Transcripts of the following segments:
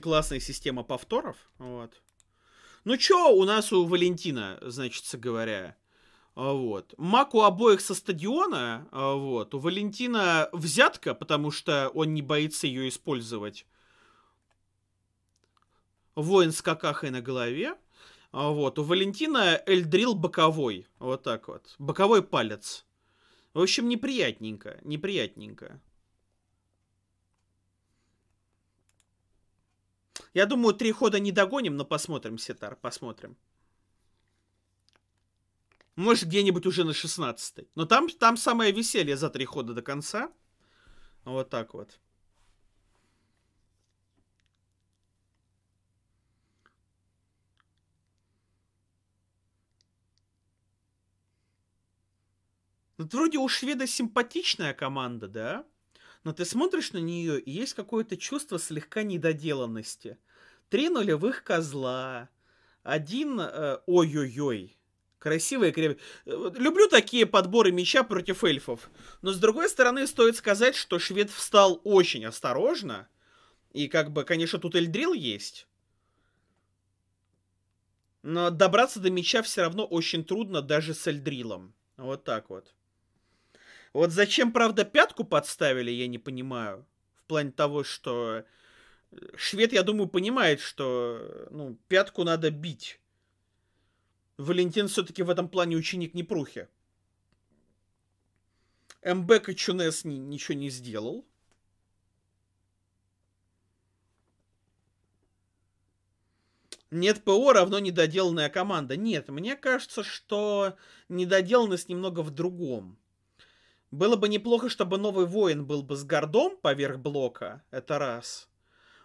классная система повторов. Вот. Ну чё у нас у Валентина, значит, говоря. А, вот. Мак у обоих со стадиона. А, вот. У Валентина взятка, потому что он не боится ее использовать. Воин с какахой на голове. А, вот. У Валентина Эльдрил боковой. Вот так вот. Боковой палец. В общем, неприятненько. Неприятненько. Я думаю, три хода не догоним, но посмотрим, Сетар, посмотрим. Может, где-нибудь уже на 16 -й. Но там, там самое веселье за три хода до конца. Вот так вот. Вот вроде у шведа симпатичная команда, да? но ты смотришь на нее, и есть какое-то чувство слегка недоделанности. Три нулевых козла, один э, ой-ой-ой. Красивые, крепкие. Э, люблю такие подборы меча против эльфов. Но с другой стороны, стоит сказать, что швед встал очень осторожно. И как бы, конечно, тут Эльдрил есть. Но добраться до меча все равно очень трудно даже с Эльдрилом. Вот так вот. Вот зачем, правда, пятку подставили, я не понимаю. В плане того, что э, швед, я думаю, понимает, что э, ну, пятку надо бить. Валентин все-таки в этом плане ученик Непрухи. МБ Кочунес ни, ничего не сделал. Нет ПО равно недоделанная команда. Нет, мне кажется, что недоделанность немного в другом. Было бы неплохо, чтобы новый воин был бы с гордом поверх блока, это раз.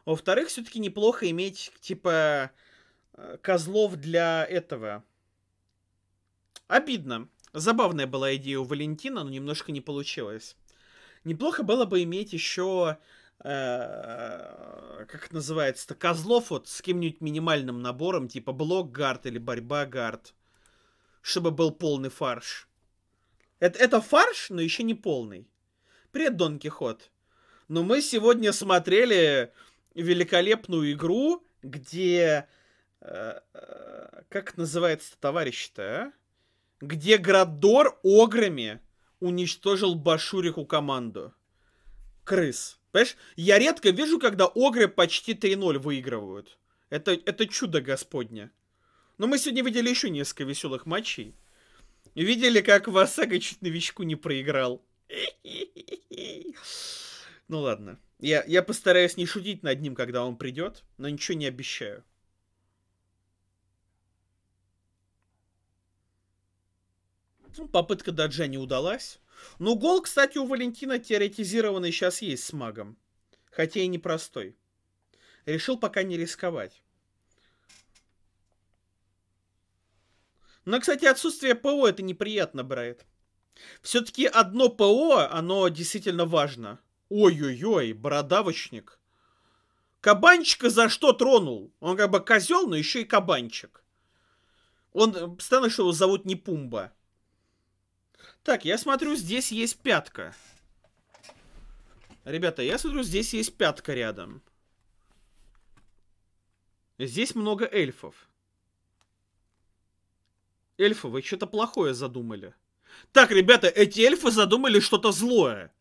Во-вторых, все-таки неплохо иметь, типа, э, козлов для этого. Обидно. Забавная была идея у Валентина, но немножко не получилось. Неплохо было бы иметь еще, э, как это называется-то, козлов вот с каким-нибудь минимальным набором, типа блок гард или борьба гард, чтобы был полный фарш. Это, это фарш, но еще не полный. Привет, Дон Кихот. Но ну, мы сегодня смотрели великолепную игру, где... Э, э, как называется товарищ-то, а? Где Градор ограми уничтожил Башурику команду. Крыс. Понимаешь, я редко вижу, когда огры почти 3-0 выигрывают. Это, это чудо господня. Но мы сегодня видели еще несколько веселых матчей. Видели, как Васага чуть новичку не проиграл? Ну ладно. Я, я постараюсь не шутить над ним, когда он придет, но ничего не обещаю. Ну, попытка даджа не удалась. Но ну, гол, кстати, у Валентина теоретизированный сейчас есть с магом. Хотя и непростой. Решил пока не рисковать. Но, кстати, отсутствие ПО это неприятно, Брайт. Все-таки одно ПО, оно действительно важно. Ой-ой-ой, бородавочник. Кабанчика за что тронул? Он как бы козел, но еще и кабанчик. Он, э, странно, что его зовут не Пумба. Так, я смотрю, здесь есть пятка. Ребята, я смотрю, здесь есть пятка рядом. Здесь много эльфов. Эльфы, вы что-то плохое задумали. Так, ребята, эти эльфы задумали что-то злое.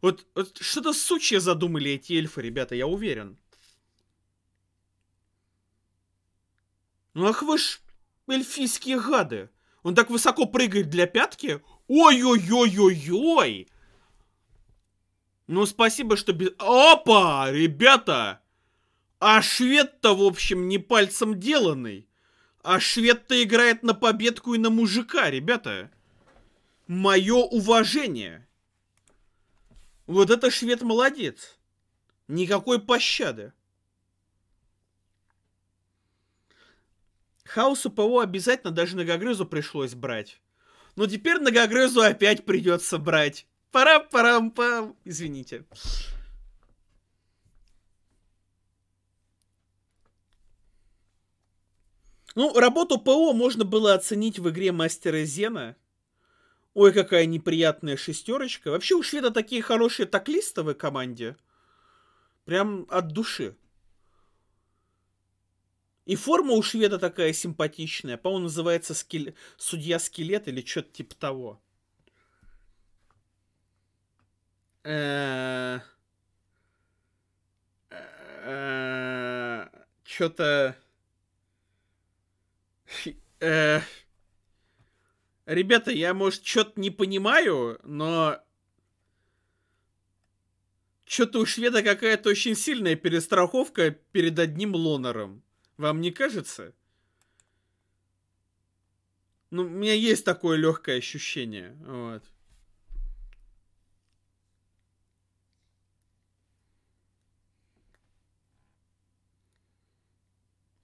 Вот, вот что-то сучье задумали эти эльфы, ребята, я уверен. Ну ах вы ж эльфийские гады. Он так высоко прыгает для пятки. Ой-ой-ой-ой-ой. Ну, спасибо, что без... Опа, ребята! А швед-то, в общем, не пальцем деланный. А швед-то играет на победку и на мужика, ребята. Мое уважение. Вот это швед молодец. Никакой пощады. Хаосу ПО обязательно даже многогрызу пришлось брать. Но теперь многогрызу опять придется брать. Пара, парам пам Извините. Ну, работу ПО можно было оценить в игре Мастера Зена. Ой, какая неприятная шестерочка. Вообще у шведа такие хорошие таклисты в команде. Прям от души. И форма у шведа такая симпатичная. По-моему, называется скеле... судья-скелет или что-то типа того. Что-то... Э, ребята, я, может, что-то не понимаю, но... Что-то у шведа какая-то очень сильная перестраховка перед одним лонором. Вам не кажется? Ну, у меня есть такое легкое ощущение. Вот.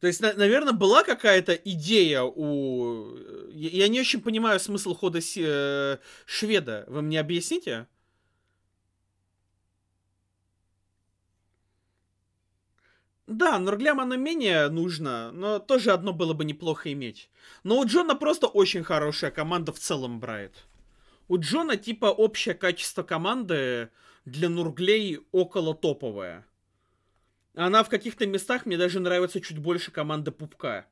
То есть, наверное, была какая-то идея у... Э, я не очень понимаю смысл хода с... Э, шведа. Вы мне объясните? Да, Нурглям оно менее нужно, но тоже одно было бы неплохо иметь. Но у Джона просто очень хорошая команда в целом брает. У Джона типа общее качество команды для Нурглей около топовое. Она в каких-то местах мне даже нравится чуть больше команды Пупка.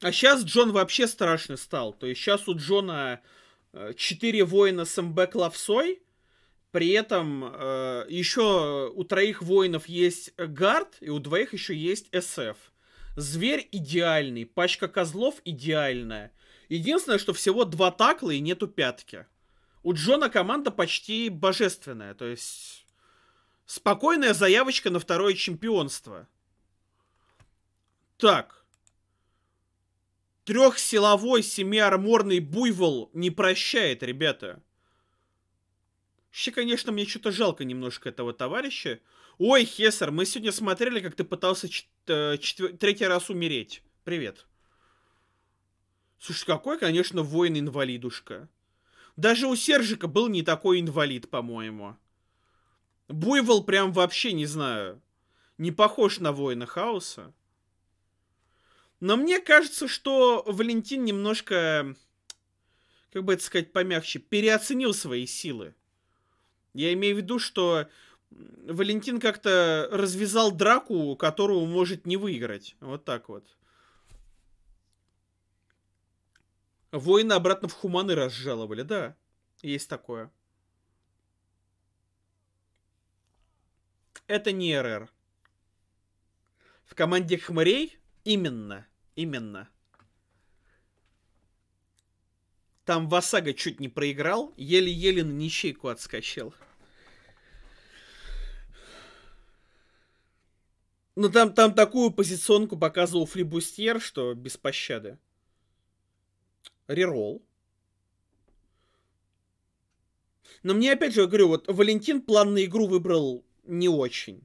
А сейчас Джон вообще страшный стал. То есть сейчас у Джона 4 э, воина с МБ Клавсой. При этом э, еще у троих воинов есть гард, и у двоих еще есть СФ. Зверь идеальный, пачка козлов идеальная. Единственное, что всего два такла и нету пятки у Джона команда почти божественная, то есть спокойная заявочка на второе чемпионство. Так. Трехсиловой семиарморный буйвол не прощает, ребята. Вообще, конечно, мне что-то жалко немножко этого товарища. Ой, Хесар, мы сегодня смотрели, как ты пытался э, третий раз умереть. Привет. Слушай, какой, конечно, воин-инвалидушка. Даже у Сержика был не такой инвалид, по-моему. Буйвол прям вообще, не знаю, не похож на воина хаоса. Но мне кажется, что Валентин немножко, как бы это сказать помягче, переоценил свои силы. Я имею в виду, что Валентин как-то развязал драку, которую может не выиграть. Вот так вот. Воины обратно в хуманы разжаловали, да. Есть такое. Это не РР. В команде хмырей именно, именно. Там Васага чуть не проиграл, еле-еле на ничейку отскочил. Но ну, там, там такую позиционку показывал флибустьер, что без пощады рерол. Но мне, опять же, говорю, вот Валентин план на игру выбрал не очень.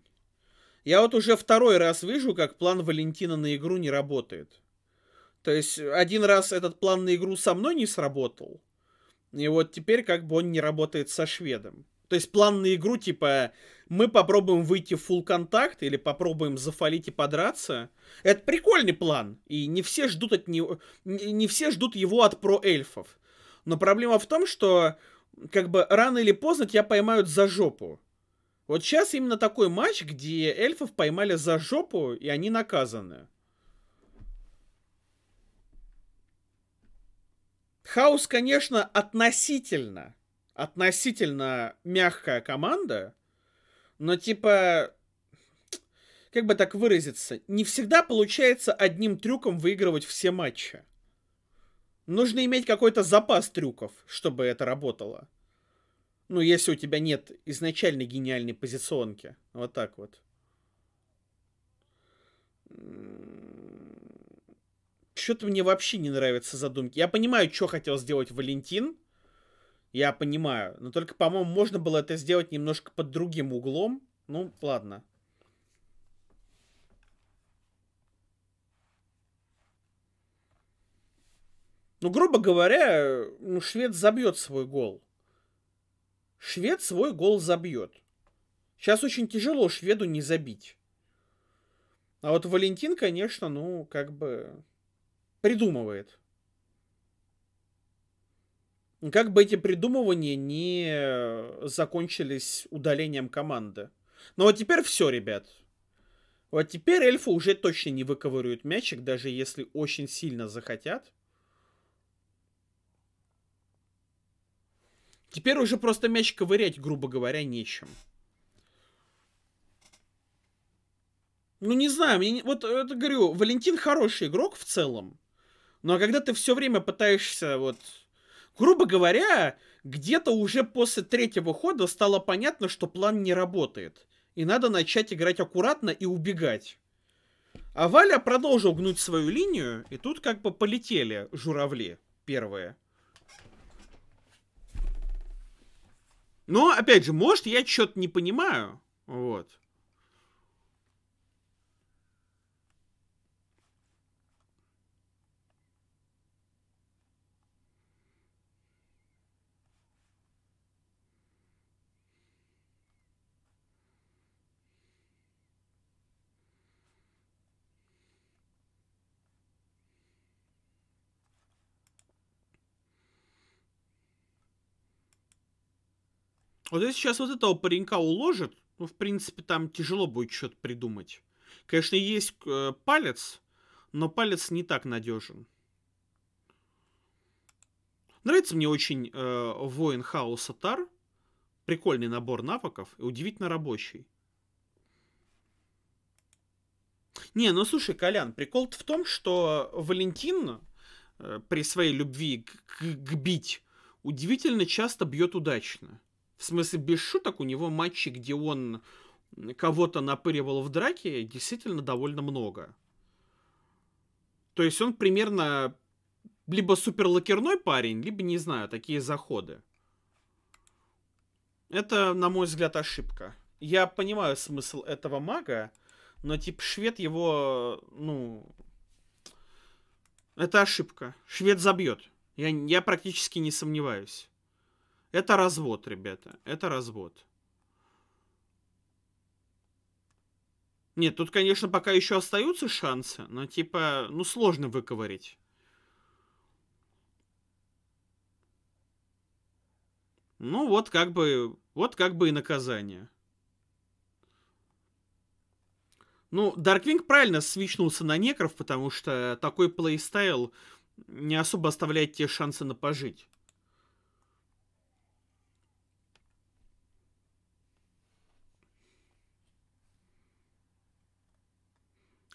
Я вот уже второй раз вижу, как план Валентина на игру не работает. То есть один раз этот план на игру со мной не сработал, и вот теперь как бы он не работает со шведом. То есть план на игру, типа, мы попробуем выйти в full контакт или попробуем зафалить и подраться. Это прикольный план, и не все ждут от него, не все ждут его от проэльфов. Но проблема в том, что как бы рано или поздно тебя поймают за жопу. Вот сейчас именно такой матч, где эльфов поймали за жопу, и они наказаны. Хаос, конечно, относительно относительно мягкая команда, но типа, как бы так выразиться, не всегда получается одним трюком выигрывать все матчи. Нужно иметь какой-то запас трюков, чтобы это работало. Ну, если у тебя нет изначальной гениальной позиционки. Вот так вот. М-м, Что-то мне вообще не нравятся задумки. Я понимаю, что хотел сделать Валентин. Я понимаю. Но только, по-моему, можно было это сделать немножко под другим углом. Ну, ладно. Ну, грубо говоря, ну, швед забьет свой гол. Швед свой гол забьет. Сейчас очень тяжело шведу не забить. А вот Валентин, конечно, ну, как бы придумывает. Как бы эти придумывания не закончились удалением команды. Но ну, вот а теперь все, ребят. Вот теперь эльфы уже точно не выковыривают мячик, даже если очень сильно захотят. Теперь уже просто мяч ковырять, грубо говоря, нечем. Ну, не знаю, мне... вот это говорю, Валентин хороший игрок в целом. Но когда ты все время пытаешься вот грубо говоря, где-то уже после третьего хода стало понятно, что план не работает. И надо начать играть аккуратно и убегать. А Валя продолжил гнуть свою линию, и тут как бы полетели журавли первые. Но, опять же, может, я что-то не понимаю. Вот. Вот если сейчас вот этого паренька уложат, ну, в принципе, там тяжело будет что-то придумать. Конечно, есть э, палец, но палец не так надежен. Нравится мне очень э, воин хаоса Тар. Прикольный набор навыков и удивительно рабочий. Не, ну слушай, Колян, прикол в том, что Валентин э, при своей любви к, к, к бить удивительно часто бьет удачно. В смысле, без шуток, у него матчи, где он кого-то напыривал в драке, действительно довольно много. То есть он примерно либо супер лакерной парень, либо, не знаю, такие заходы. Это, на мой взгляд, ошибка. Я понимаю смысл этого мага, но, типа, швед его, ну... Это ошибка. Швед забьет. Я, я практически не сомневаюсь. Это развод, ребята. Это развод. Нет, тут, конечно, пока еще остаются шансы, но типа, ну сложно выковырить. Ну вот как бы, вот как бы и наказание. Ну, Дарквинг правильно свичнулся на некров, потому что такой плейстайл не особо оставляет тебе шансы на пожить.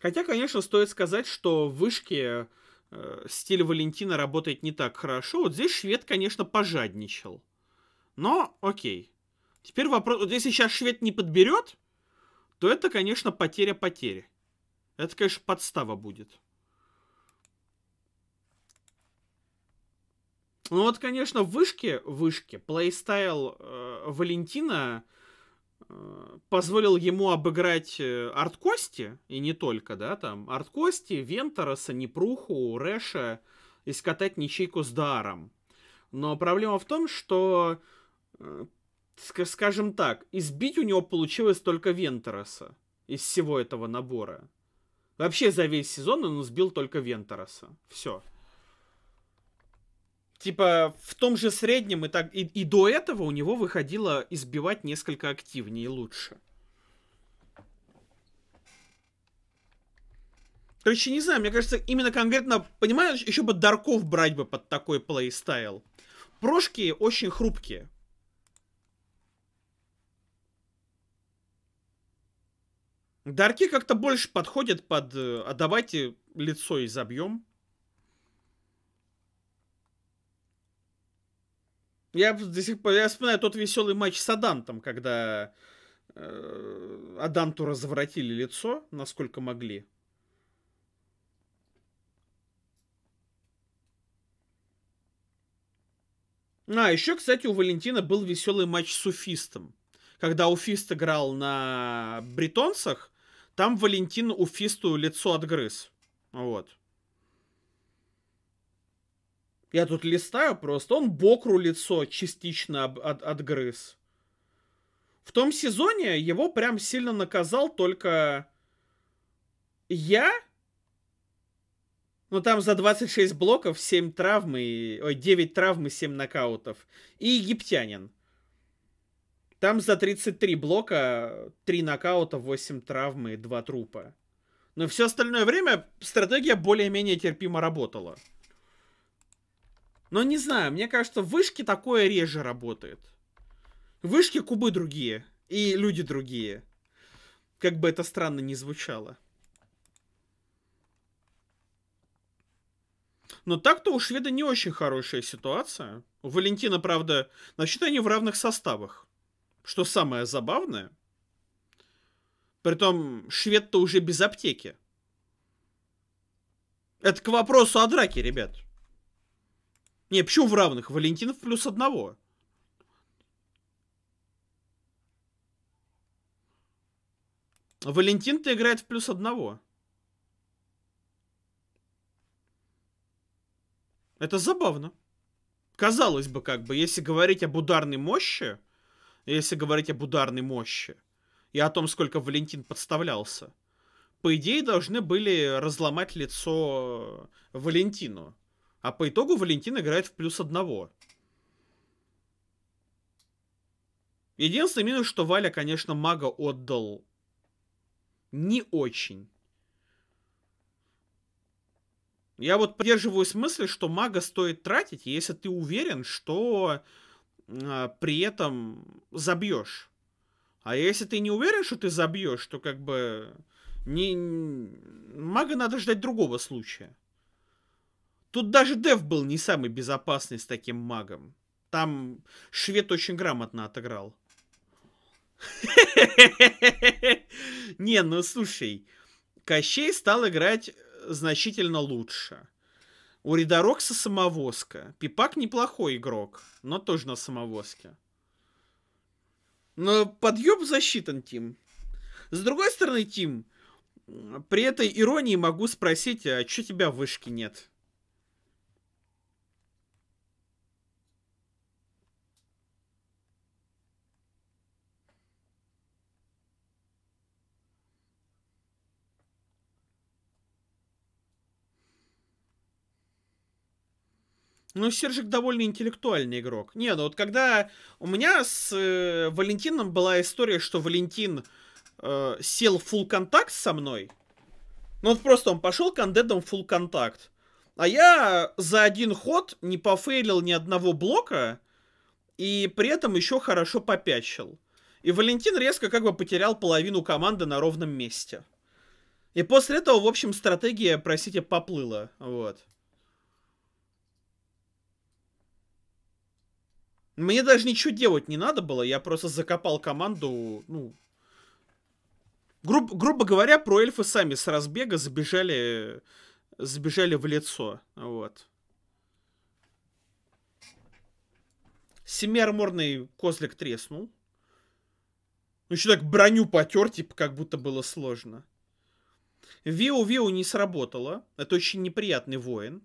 Хотя, конечно, стоит сказать, что в вышке э, стиль Валентина работает не так хорошо. Вот здесь швед, конечно, пожадничал. Но окей. Теперь вопрос... Вот если сейчас швед не подберет, то это, конечно, потеря потеря Это, конечно, подстава будет. Ну вот, конечно, в вышке вышки, плейстайл э, Валентина позволил ему обыграть э, арт-кости, и не только, да, там, арт-кости, Вентороса, Непруху, Рэша, и скатать ничейку с даром. Но проблема в том, что, э, скажем так, избить у него получилось только Вентороса из всего этого набора. Вообще за весь сезон он сбил только Вентороса. Все типа в том же среднем и так и, и до этого у него выходило избивать несколько активнее и лучше. Короче, не знаю, мне кажется, именно конкретно, понимаешь, еще бы дарков брать бы под такой плейстайл. Прошки очень хрупкие. Дарки как-то больше подходят под э, «а давайте лицо изобьем». Я до сих пор я вспоминаю тот веселый матч с Адантом, когда э, Аданту разворотили лицо, насколько могли. А, еще, кстати, у Валентина был веселый матч с Уфистом. Когда Уфист играл на бретонцах, там Валентин Уфисту лицо отгрыз. Вот. Я тут листаю просто. Он Бокру лицо частично от, от, отгрыз. В том сезоне его прям сильно наказал только я. Ну там за 26 блоков 7 травм и... Ой, 9 травм и 7 нокаутов. И египтянин. Там за 33 блока 3 нокаута, 8 травмы и 2 трупа. Но все остальное время стратегия более-менее терпимо работала. Но не знаю, мне кажется, в вышке такое реже работает. В вышке кубы другие. И люди другие. Как бы это странно не звучало. Но так-то у шведа не очень хорошая ситуация. У Валентина, правда, значит, они в равных составах. Что самое забавное. Притом, швед-то уже без аптеки. Это к вопросу о драке, ребят. Не, почему в равных? Валентинов плюс одного. Валентин-то играет в плюс одного. Это забавно. Казалось бы, как бы, если говорить об ударной мощи, если говорить об ударной мощи и о том, сколько Валентин подставлялся, по идее, должны были разломать лицо Валентину. А по итогу Валентин играет в плюс одного. Единственный минус, что Валя, конечно, мага отдал не очень. Я вот поддерживаюсь мысли, что мага стоит тратить, если ты уверен, что э, при этом забьешь. А если ты не уверен, что ты забьешь, то как бы не мага надо ждать другого случая. Тут даже Дев был не самый безопасный с таким магом. Там швед очень грамотно отыграл. Не, ну слушай, Кощей стал играть значительно лучше. У Ридорокса самовозка. Пипак неплохой игрок, но тоже на самовозке. Но подъем засчитан, Тим. С другой стороны, Тим, при этой иронии могу спросить, а что тебя вышки нет? Ну, Сержик довольно интеллектуальный игрок. Не, ну вот когда у меня с э, Валентином была история, что Валентин э, сел full контакт со мной. Ну вот просто он пошел кандедом full контакт. А я за один ход не пофейлил ни одного блока и при этом еще хорошо попячил. И Валентин резко как бы потерял половину команды на ровном месте. И после этого, в общем, стратегия, простите, поплыла. Вот. Мне даже ничего делать не надо было, я просто закопал команду, ну... Груб, грубо говоря, про эльфы сами с разбега забежали, забежали в лицо, вот. Семиарморный козлик треснул. Ну, еще так броню потер, типа, как будто было сложно. Виу-виу не сработало. Это очень неприятный воин.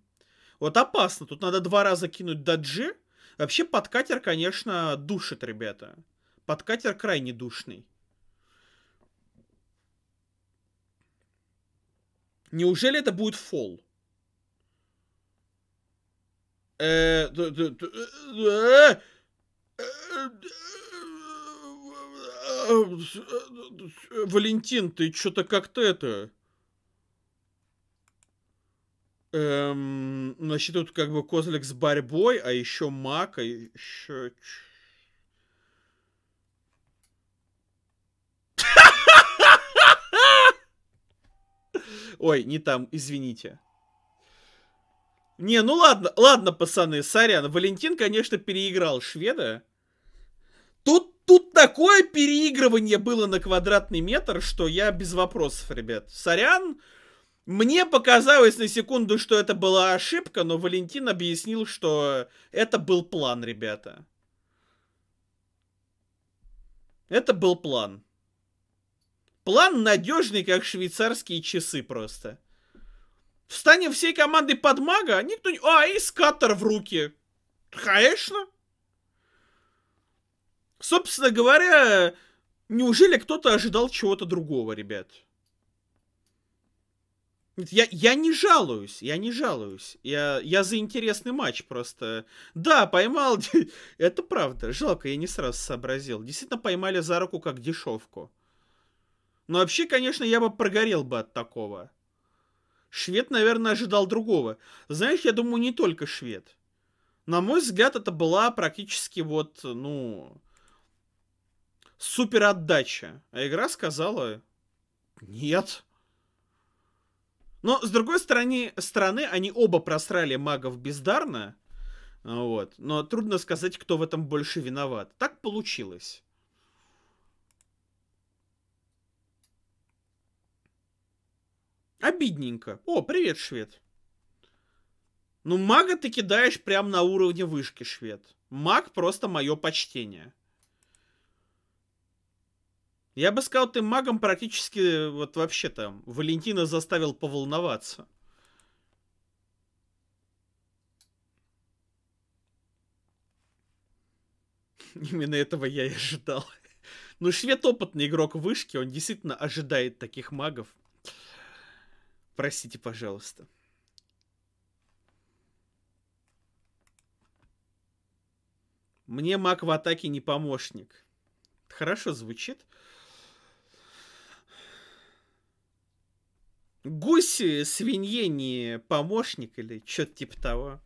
Вот опасно. Тут надо два раза кинуть даджи, Вообще подкатер, конечно, душит, ребята. Подкатер крайне душный. Неужели это будет фол? Валентин, ты что-то как-то это... Эм, значит, тут как бы козлик с борьбой, а еще мак, а еще... Ой, не там, извините. Не, ну ладно, ладно, пацаны, сорян. Валентин, конечно, переиграл шведа. Тут, тут такое переигрывание было на квадратный метр, что я без вопросов, ребят. Сорян, мне показалось на секунду, что это была ошибка, но Валентин объяснил, что это был план, ребята. Это был план. План надежный, как швейцарские часы просто. Встанем всей командой под мага, а никто не... А, и скатер в руки. Конечно. Собственно говоря, неужели кто-то ожидал чего-то другого, ребят? Я, я не жалуюсь, я не жалуюсь. Я, я за интересный матч просто. Да, поймал. Это правда. Жалко, я не сразу сообразил. Действительно поймали за руку как дешевку. Но вообще, конечно, я бы прогорел бы от такого. Швед, наверное, ожидал другого. Знаешь, я думаю, не только швед. На мой взгляд, это была практически вот, ну, супер отдача. А игра сказала, нет, но, с другой стороны, стороны, они оба просрали магов бездарно. А, вот. Но трудно сказать, кто в этом больше виноват. Так получилось. Обидненько. О, привет, швед. Ну, мага ты кидаешь прямо на уровне вышки, швед. Маг просто мое почтение. Я бы сказал, ты магом практически э, вот вообще там Валентина заставил поволноваться. Именно этого я и ожидал. Ну, Швед опытный игрок вышки, он действительно ожидает таких магов. Простите, пожалуйста. Мне маг в атаке не помощник. Хорошо звучит. Гуси свинье не помощник или что-то типа того.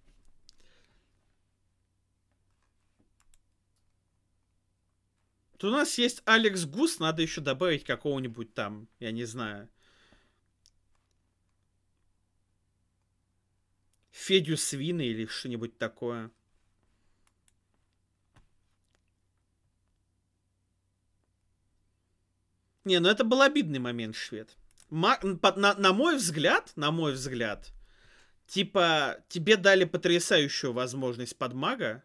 Тут у нас есть Алекс Гус, надо еще добавить какого-нибудь там, я не знаю. Федю Свина или что-нибудь такое. Не, ну это был обидный момент, швед на, на мой взгляд, на мой взгляд, типа, тебе дали потрясающую возможность под мага.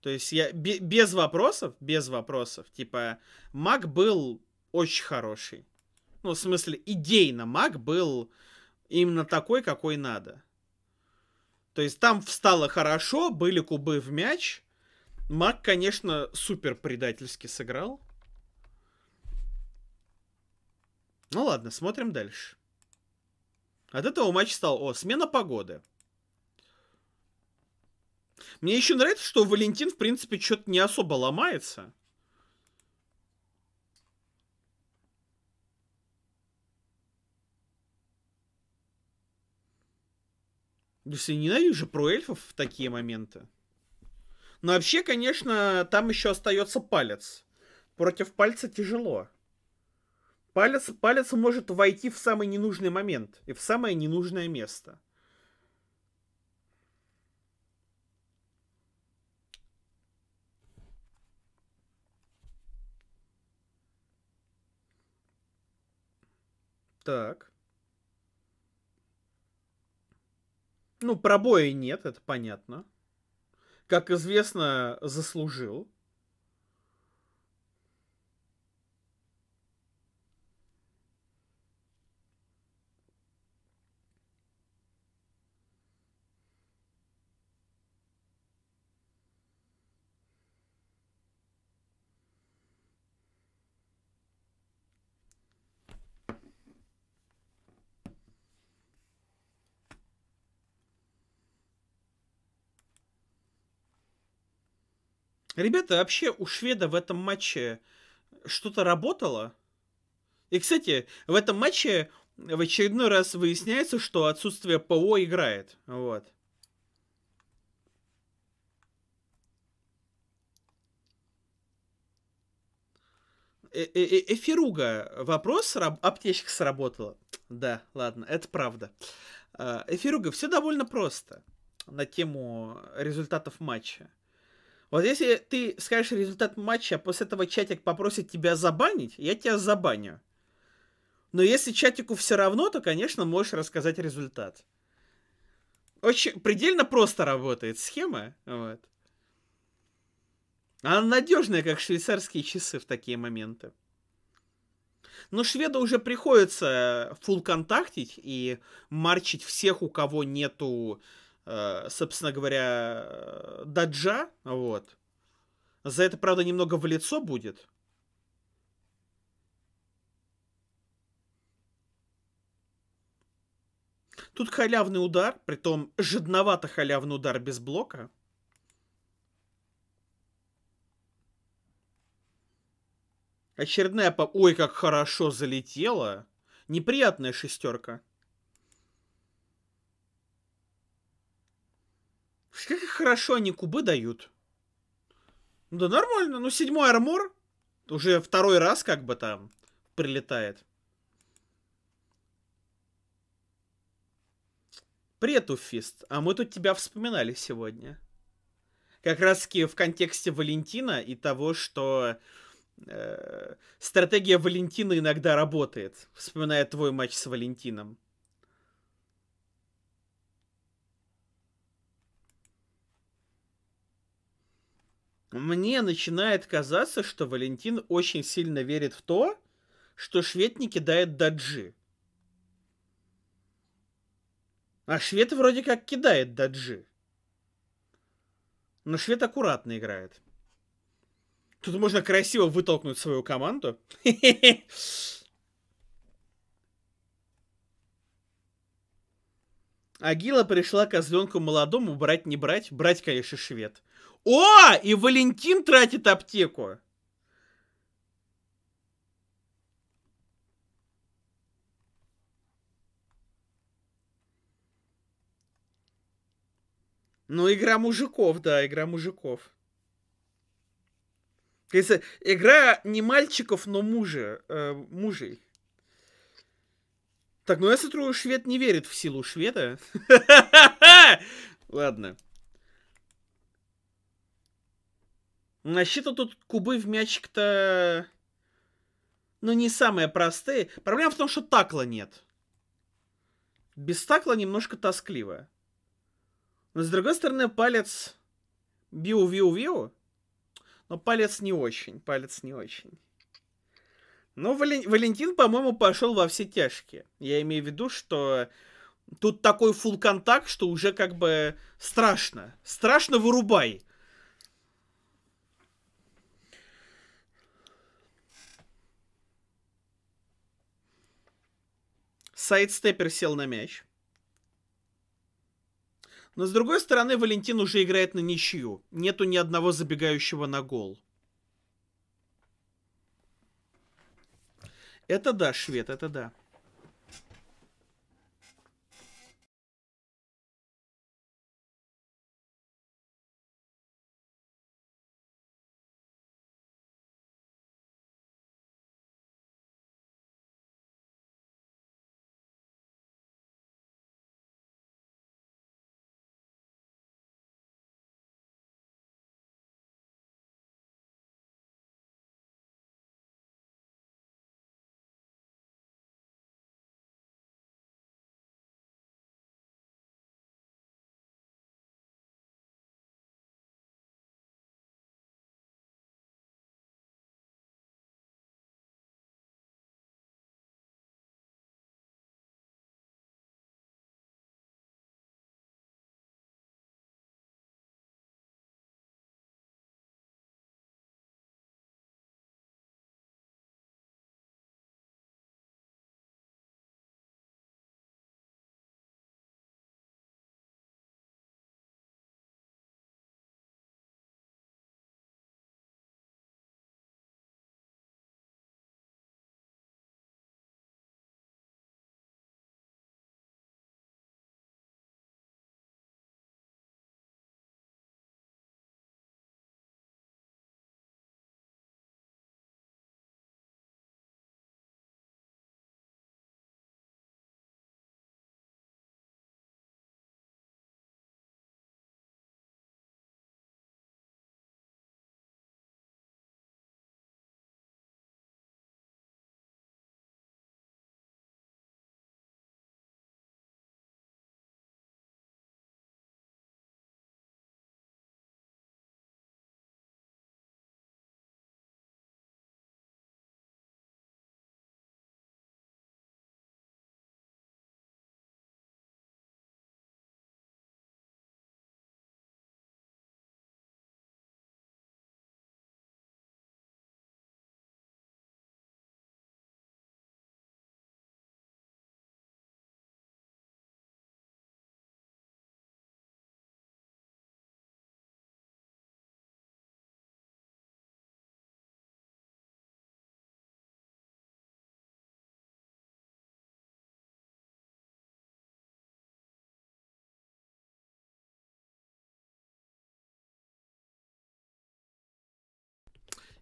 То есть я без вопросов, без вопросов, типа, маг был очень хороший. Ну, в смысле, идейно маг был именно такой, какой надо. То есть там встало хорошо, были кубы в мяч. Маг, конечно, супер предательски сыграл. Ну ладно, смотрим дальше. От этого матч стал... О, смена погоды. Мне еще нравится, что Валентин, в принципе, что-то не особо ломается. Если ненавижу про эльфов в такие моменты. Но вообще, конечно, там еще остается палец. Против пальца тяжело. Палец, палец может войти в самый ненужный момент и в самое ненужное место. Так. Ну, пробоя нет, это понятно. Как известно, заслужил. Ребята, вообще у шведа в этом матче что-то работало. И, кстати, в этом матче в очередной раз выясняется, что отсутствие ПО играет. Вот. Э, э, э, Эфируга. Вопрос, сраб... аптечка сработала. Да, ладно, это правда. А, Эфируга, все довольно просто на тему результатов матча. Вот если ты скажешь результат матча, а после этого чатик попросит тебя забанить, я тебя забаню. Но если чатику все равно, то, конечно, можешь рассказать результат. Очень предельно просто работает схема. Вот. Она надежная, как швейцарские часы в такие моменты. Но шведу уже приходится фул контактить и марчить всех, у кого нету Э, собственно говоря, э, даджа, вот. За это, правда, немного в лицо будет. Тут халявный удар, притом жадновато халявный удар без блока. Очередная по... Ой, как хорошо залетела. Неприятная шестерка. Как хорошо они кубы дают. Ну да нормально, ну седьмой армор уже второй раз как бы там прилетает. Привет, Уфист, а мы тут тебя вспоминали сегодня. Как раз таки в контексте Валентина и того, что э, стратегия Валентина иногда работает. Вспоминая твой матч с Валентином. Мне начинает казаться, что Валентин очень сильно верит в то, что швед не кидает даджи. А швед вроде как кидает даджи. Но швед аккуратно играет. Тут можно красиво вытолкнуть свою команду. Агила пришла козленку молодому брать не брать. Брать, конечно, швед. О, и Валентин тратит аптеку. Ну, игра мужиков, да, игра мужиков. Если э, игра не мальчиков, но мужа, э, мужей. Так, ну я смотрю, швед не верит в силу шведа. Ладно. Защита тут кубы в мячик-то... Ну, не самые простые. Проблема в том, что такла нет. Без такла немножко тоскливо. Но, с другой стороны, палец... Биу-виу-виу? Но палец не очень, палец не очень. Но Вален... Валентин, по-моему, пошел во все тяжкие. Я имею в виду, что тут такой фул контакт, что уже как бы страшно. Страшно вырубай. Сайдстеппер сел на мяч. Но с другой стороны, Валентин уже играет на ничью. Нету ни одного забегающего на гол. Это да, швед, это да.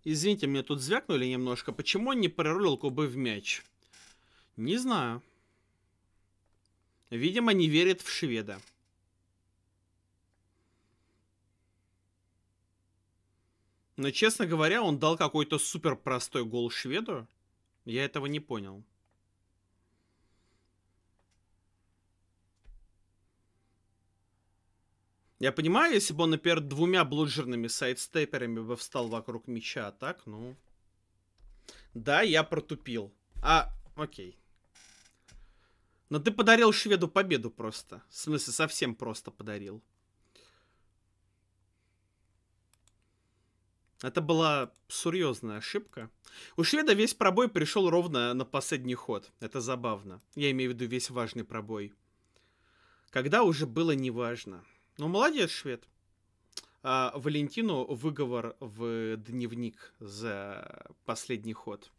Извините, мне тут звякнули немножко. Почему он не прорулил кубы в мяч? Не знаю. Видимо, не верит в шведа. Но, честно говоря, он дал какой-то супер простой гол шведу. Я этого не понял. Я понимаю, если бы он, например, двумя блуджерными сайдстеперами бы встал вокруг меча, а так, ну... Да, я протупил. А, окей. Но ты подарил шведу победу просто. В смысле, совсем просто подарил. Это была серьезная ошибка. У шведа весь пробой пришел ровно на последний ход. Это забавно. Я имею в виду весь важный пробой. Когда уже было неважно. Ну, молодец, швед. А, Валентину выговор в дневник за последний ход.